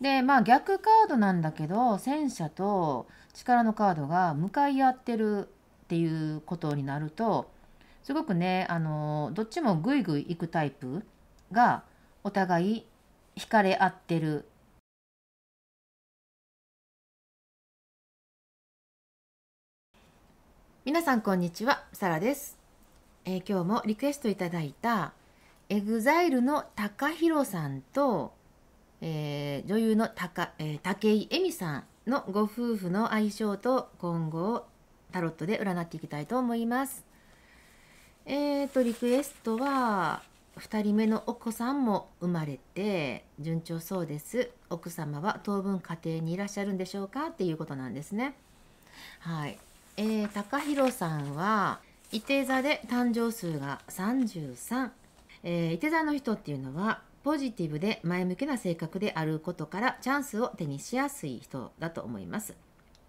でまあ逆カードなんだけど戦車と力のカードが向かい合ってるっていうことになるとすごくねあのどっちもグイグイいくタイプがお互い惹かれ合ってる。皆さんこんにちはサラです、えー、今日もリクエストいただいた EXILE の takahiro さんとえー、女優の高、えー、武井絵美さんのご夫婦の相性と今後をタロットで占っていきたいと思います。えーと、リクエストは、2人目のお子さんも生まれて順調そうです。奥様は当分家庭にいらっしゃるんでしょうかっていうことなんですね。はい。えー、高弘さんは、伊手座で誕生数が33。えー、伊手座の人っていうのは、ポジティブで前向きな性格であることからチャンスを手にしやすい人だと思います。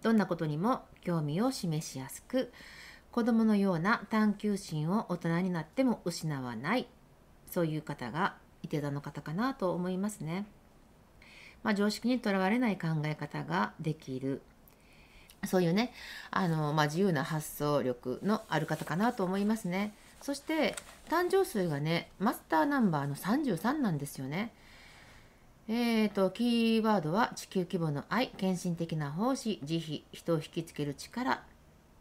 どんなことにも興味を示しやすく、子供のような探求心を大人になっても失わない、そういう方がいて座の方かなと思いますね。まあ、常識にとらわれない考え方ができる。そういうね、あの、まあ、自由な発想力のある方かなと思いますね。そして誕生数がねマスターナンバーの33なんですよねえーと、キーワードは地球規模の愛献身的な奉仕慈悲人を引きつける力、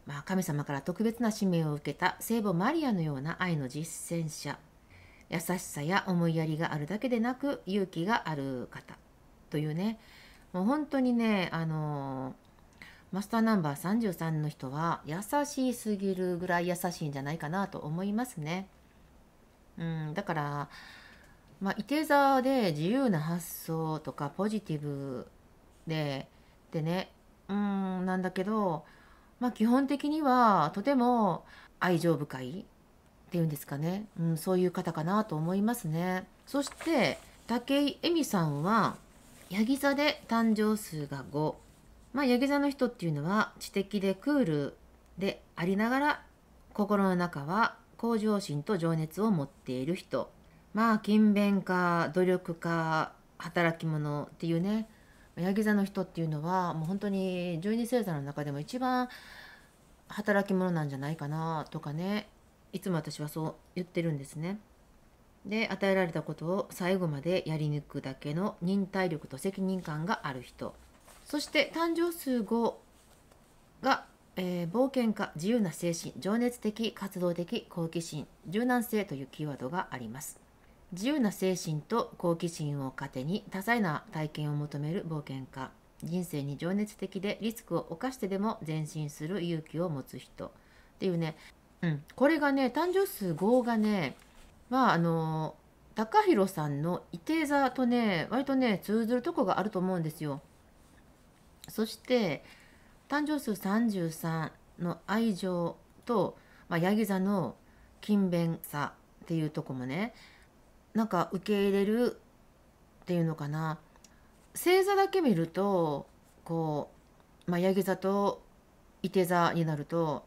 まあ、神様から特別な使命を受けた聖母マリアのような愛の実践者優しさや思いやりがあるだけでなく勇気がある方というねもう本当にねあのーマスターナンバー33の人は優しすぎるぐらい優しいんじゃないかなと思いますね。うん、だから、まあ、いて座で自由な発想とかポジティブででねうんなんだけど、まあ、基本的にはとても愛情深いっていうんですかね、うん、そういう方かなと思いますね。そして武井絵美さんはヤギ座で誕生数が5。まあ、ヤギ座の人っていうのは知的でクールでありながら心の中は向上心と情熱を持っている人まあ勤勉か努力か働き者っていうねヤギ座の人っていうのはもう本当に十二星座の中でも一番働き者なんじゃないかなとかねいつも私はそう言ってるんですね。で与えられたことを最後までやり抜くだけの忍耐力と責任感がある人。そして誕生数5が、えー、冒険家自由な精神情熱的活動的好奇心柔軟性というキーワードがあります自由な精神と好奇心を糧に多彩な体験を求める冒険家人生に情熱的でリスクを冒してでも前進する勇気を持つ人っていうね、うん、これがね誕生数5がねまああの takahiro さんの「いて座」とね割とね通ずるとこがあると思うんですよ。そして誕生数33の愛情と、まあ、ヤギ座の勤勉さっていうとこもねなんか受け入れるっていうのかな星座だけ見るとこう、まあ、ヤギ座といて座になると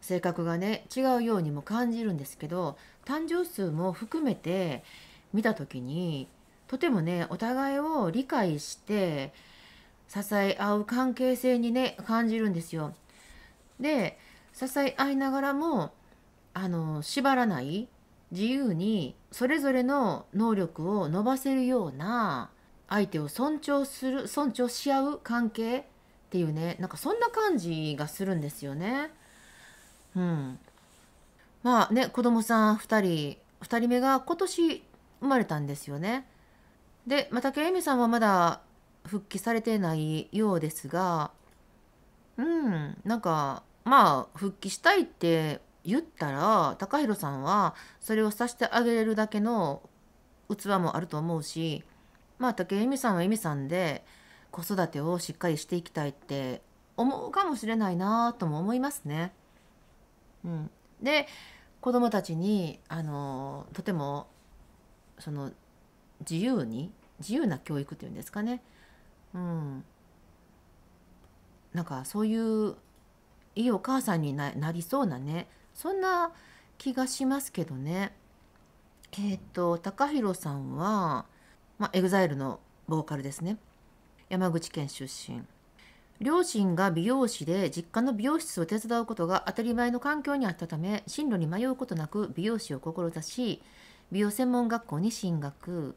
性格がね違うようにも感じるんですけど誕生数も含めて見た時にとてもねお互いを理解して支え合う関係性にね感じるんですよ。で支え合いながらもあの縛らない自由にそれぞれの能力を伸ばせるような相手を尊重する尊重し合う関係っていうねなんかそんな感じがするんですよね。うん、まあね子供さん2人2人目が今年生まれたんですよね。でまたけえみさんはまだ復帰されてないようですがうんなんかまあ復帰したいって言ったら takahiro さんはそれをさしてあげれるだけの器もあると思うしまあ武井美さんは恵美さんで子育てをしっかりしていきたいって思うかもしれないなとも思いますね。うん、で子どもたちにあのとてもその自由に自由な教育っていうんですかねうん、なんかそういういいお母さんになりそうなねそんな気がしますけどね。えっ、ー、と takahiro さんは、ま EXILE のボーカルですね山口県出身。両親が美容師で実家の美容室を手伝うことが当たり前の環境にあったため進路に迷うことなく美容師を志し美容専門学校に進学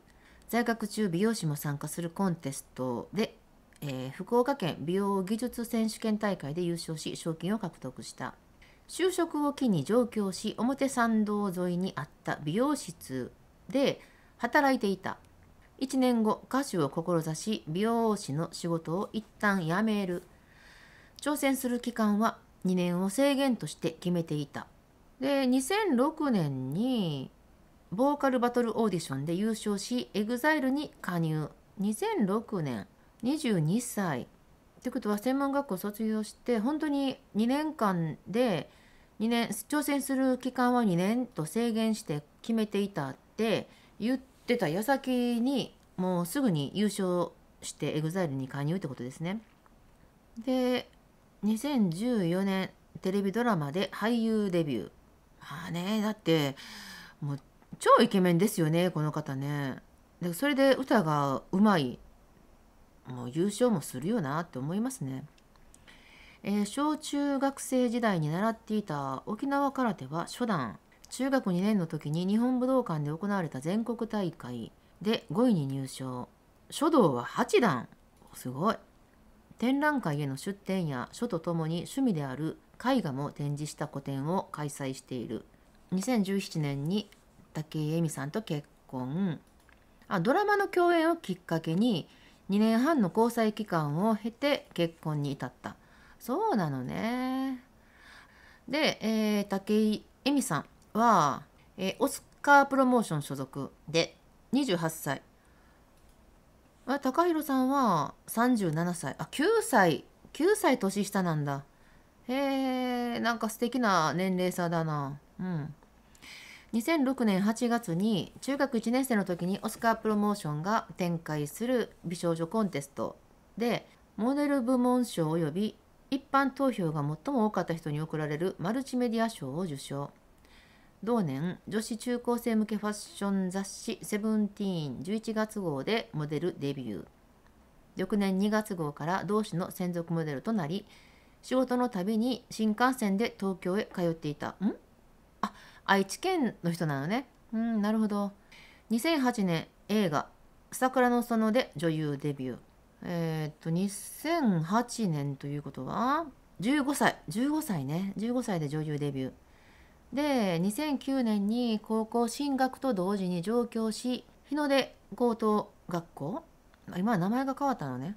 在学中美容師も参加するコンテストで、えー、福岡県美容技術選手権大会で優勝し賞金を獲得した就職を機に上京し表参道沿いにあった美容室で働いていた1年後歌手を志し美容師の仕事を一旦辞める挑戦する期間は2年を制限として決めていたで2006年にボーカルバトルオーディションで優勝し EXILE に加入2006年22歳ということは専門学校卒業して本当に2年間で2年挑戦する期間は2年と制限して決めていたって言ってた矢先にもうすぐに優勝して EXILE に加入ってことですね。で2014年テレビドラマで俳優デビュー。まあねだってもう超イケメンですよねこの方ねでそれで歌がうまいもう優勝もするよなって思いますね、えー、小中学生時代に習っていた沖縄空手は初段中学2年の時に日本武道館で行われた全国大会で5位に入賞書道は8段すごい展覧会への出展や書とともに趣味である絵画も展示した個展を開催している2017年に武井絵美さんと結婚あドラマの共演をきっかけに2年半の交際期間を経て結婚に至ったそうなのねで、えー、武井絵美さんは、えー、オスカープロモーション所属で28歳あ高弘さんは37歳あ9歳9歳年下なんだへえんか素敵な年齢差だなうん2006年8月に中学1年生の時にオスカープロモーションが展開する美少女コンテストでモデル部門賞及び一般投票が最も多かった人に贈られるマルチメディア賞を受賞同年女子中高生向けファッション雑誌「セブンティーン11月号でモデルデビュー翌年2月号から同志の専属モデルとなり仕事のたびに新幹線で東京へ通っていたん愛知県の人なのねうんなるほど2008年映画「桜の園」で女優デビューえー、っと2008年ということは15歳15歳ね15歳で女優デビューで2009年に高校進学と同時に上京し日の出高等学校今名前が変わったのね、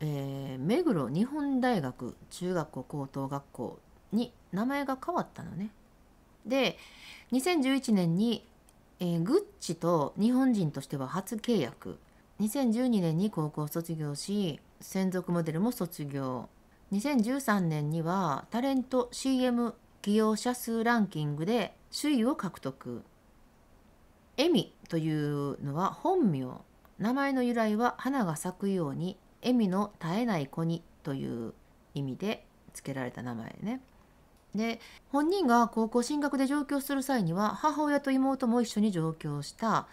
えー、目黒日本大学中学校高等学校に名前が変わったのねで2011年に、えー、グッチと日本人としては初契約2012年に高校卒業し専属モデルも卒業2013年にはタレント CM 起用者数ランキングで首位を獲得エミというのは本名名前の由来は花が咲くようにエミの絶えない子にという意味で付けられた名前ねで本人が高校進学で上京する際には母親と妹も一緒に上京した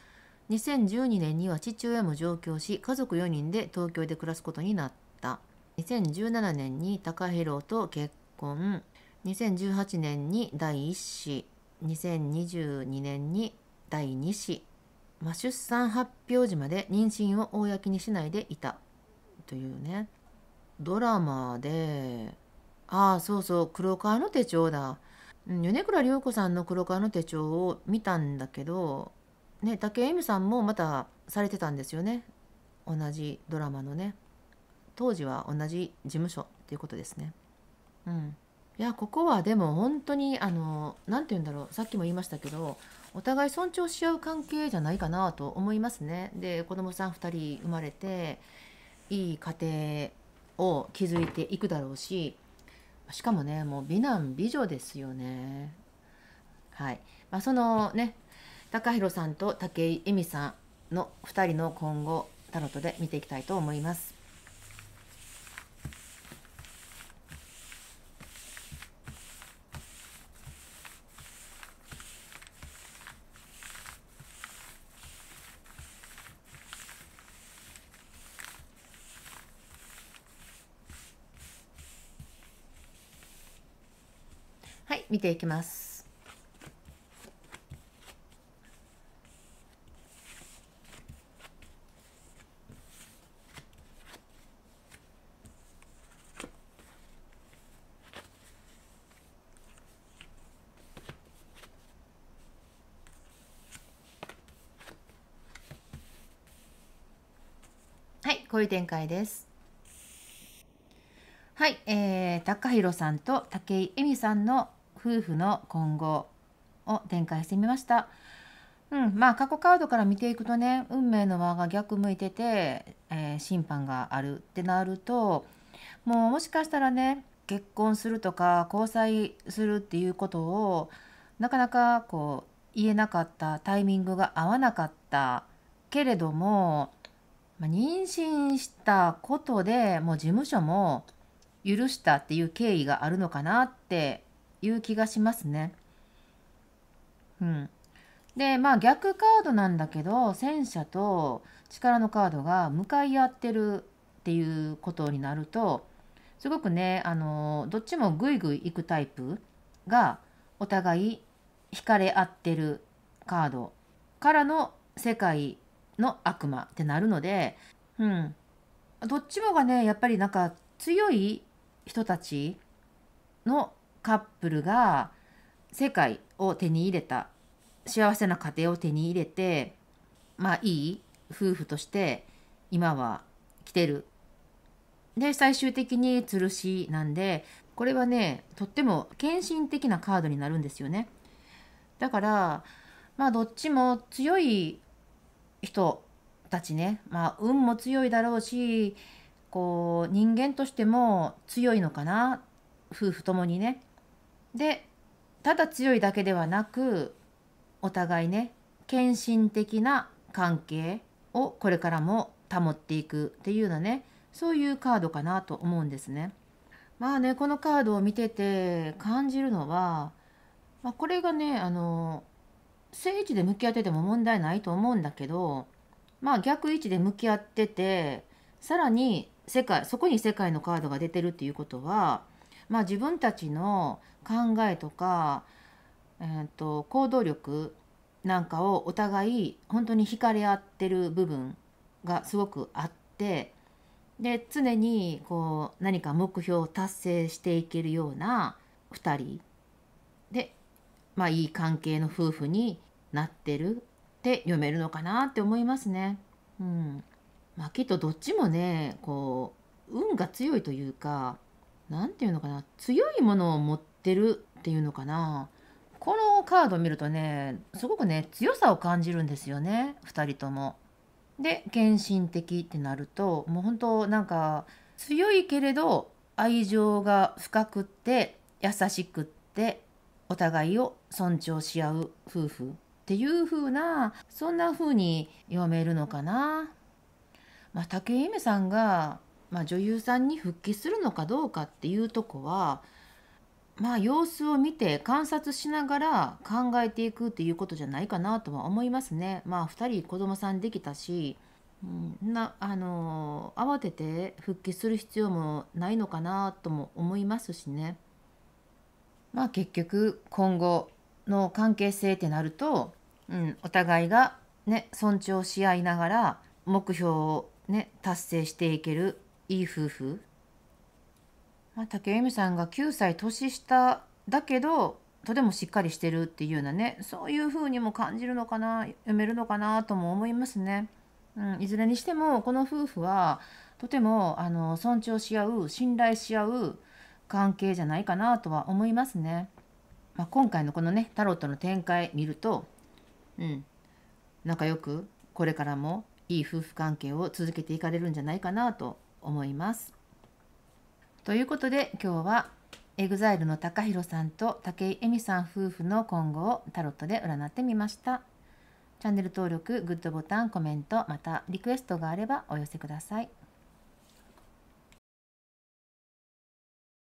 2012年には父親も上京し家族4人で東京で暮らすことになった2017年に高弘と結婚2018年に第1子2022年に第2子、まあ、出産発表時まで妊娠を公にしないでいたというねドラマでああそうそう黒川の手帳だ、うん、米倉涼子さんの黒川の手帳を見たんだけどね武井美さんもまたされてたんですよね同じドラマのね当時は同じ事務所っていうことですねうんいやここはでも本当にあの何て言うんだろうさっきも言いましたけどお互い尊重し合う関係じゃないかなと思いますね。で子供さん2人生まれていい家庭を築いていくだろうししかもねもう美男美女ですよねはいまあ、そのね takahiro さんと武井絵美さんの2人の今後タロットで見ていきたいと思います見ていきます。はい、こういう展開です。はい、えー、高弘さんと武井恵美さんの夫婦の今後を展開してみました。うん、まあ過去カードから見ていくとね運命の輪が逆向いてて、えー、審判があるってなるともうもしかしたらね結婚するとか交際するっていうことをなかなかこう言えなかったタイミングが合わなかったけれども、まあ、妊娠したことでもう事務所も許したっていう経緯があるのかなっていう気がしますね。うん、でまあ逆カードなんだけど戦車と力のカードが向かい合ってるっていうことになるとすごくねあのどっちもグイグイいくタイプがお互い惹かれ合ってるカードからの世界の悪魔ってなるので、うん、どっちもがねやっぱりなんか強い人たちのカップルが世界を手に入れた幸せな家庭を手に入れてまあいい夫婦として今は来てる。で最終的に吊るしなんでこれはねとっても献身的なカードになるんですよね。だからまあどっちも強い人たちね、まあ、運も強いだろうしこう人間としても強いのかな夫婦ともにね。でただ強いだけではなくお互いね献身的な関係をこれからも保っていくっていうようなねそういうカードかなと思うんですね。まあねこのカードを見てて感じるのは、まあ、これがねあの正位置で向き合ってても問題ないと思うんだけどまあ逆位置で向き合っててさらに世界そこに世界のカードが出てるっていうことはまあ、自分たちの考えとか、えーと、行動力なんかをお互い本当に惹かれ合ってる部分がすごくあってで常にこう何か目標を達成していけるような2人で、まあ、いい関係の夫婦になってるって読めるのかなって思いますね。うんまあ、きっとどっちもねこう運が強いというか何て言うのかな強いものを持ってるっていうのかなこのカードを見るとねすごくね強さを感じるんですよね2人とも。で献身的ってなるともう本当なんか強いけれど愛情が深くって優しくってお互いを尊重し合う夫婦っていう風なそんな風に読めるのかな。まあ、竹夢さんがまあ、女優さんに復帰するのかどうかっていうとこは、まあ、様子を見て観察しながら考えていくっていうことじゃないかなとは思いますね。まあ、2人子供さんできたし、うん、なあの慌てて復帰する必要もないのかなとも思いますしね。まあ、結局今後の関係性ってなると、うん、お互いが、ね、尊重し合いながら目標を、ね、達成していけるいい夫婦、まあ、竹由美さんが9歳年下だけどとてもしっかりしてるっていうようなねそういう風にも感じるのかな読めるのかなとも思いますね。うん、いずれにしてもこの夫婦はとてもあの尊重し合う信頼し合う関係じゃないかなとは思いますね。まあ、今回のこのねタロットの展開見ると、うん、仲良くこれからもいい夫婦関係を続けていかれるんじゃないかなと思います。ということで今日は EXILE の takahiro さんと武井絵美さん夫婦の今後をタロットで占ってみました。チャンネル登録、グッドボタン、コメント、またリクエストがあればお寄せください。